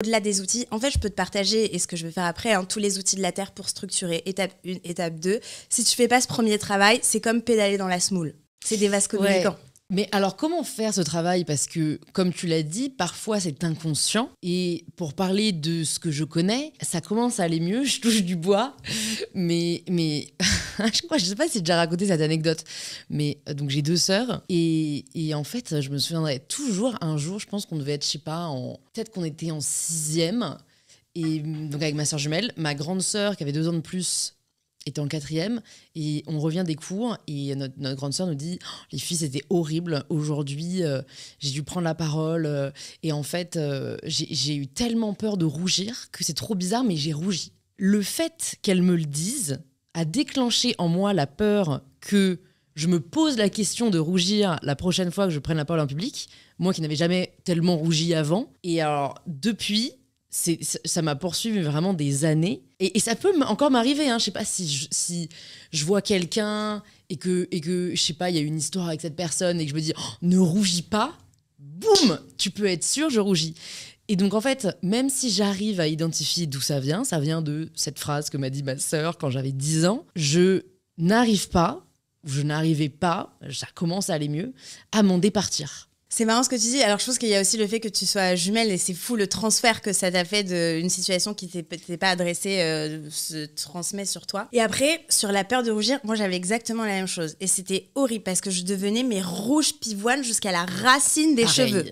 Au-delà des outils, en fait, je peux te partager, et ce que je vais faire après, hein, tous les outils de la Terre pour structurer étape 1, étape 2. Si tu fais pas ce premier travail, c'est comme pédaler dans la semoule. C'est des vases communicants. Mais alors, comment faire ce travail Parce que, comme tu l'as dit, parfois c'est inconscient. Et pour parler de ce que je connais, ça commence à aller mieux. Je touche du bois. Mais, mais je crois, je sais pas si j'ai déjà raconté cette anecdote. Mais euh, donc, j'ai deux sœurs. Et, en fait, je me souviendrai toujours un jour, je pense qu'on devait être, je sais pas, en, peut-être qu'on était en sixième. Et donc, avec ma sœur jumelle, ma grande sœur qui avait deux ans de plus était en quatrième et on revient des cours et notre, grande sœur nous dit oh, les filles c'était horrible aujourd'hui euh, j'ai dû prendre la parole euh, et en fait euh, j'ai eu tellement peur de rougir que c'est trop bizarre mais j'ai rougi. Le fait qu'elle me le dise a déclenché en moi la peur que je me pose la question de rougir la prochaine fois que je prenne la parole en public, moi qui n'avais jamais tellement rougi avant. Et alors depuis, ça m'a poursuivi vraiment des années. Et, ça peut encore m'arriver. Hein. Je sais pas si je, si je vois quelqu'un et que, et que, je sais pas, il y a une histoire avec cette personne et que je me dis, oh, ne rougis pas. Boum Tu peux être sûr, je rougis. Et donc, en fait, même si j'arrive à identifier d'où ça vient, ça vient de cette phrase que m'a dit ma sœur quand j'avais 10 ans, je n'arrive pas, je n'arrivais pas, ça commence à aller mieux, à m'en départir. C'est marrant ce que tu dis. Alors, je pense qu'il y a aussi le fait que tu sois jumelle et c'est fou le transfert que ça t'a fait d'une situation qui t'était pas adressée euh, se transmet sur toi. Et après, sur la peur de rougir, moi j'avais exactement la même chose. Et c'était horrible parce que je devenais mes rouges pivoines jusqu'à la racine des cheveux.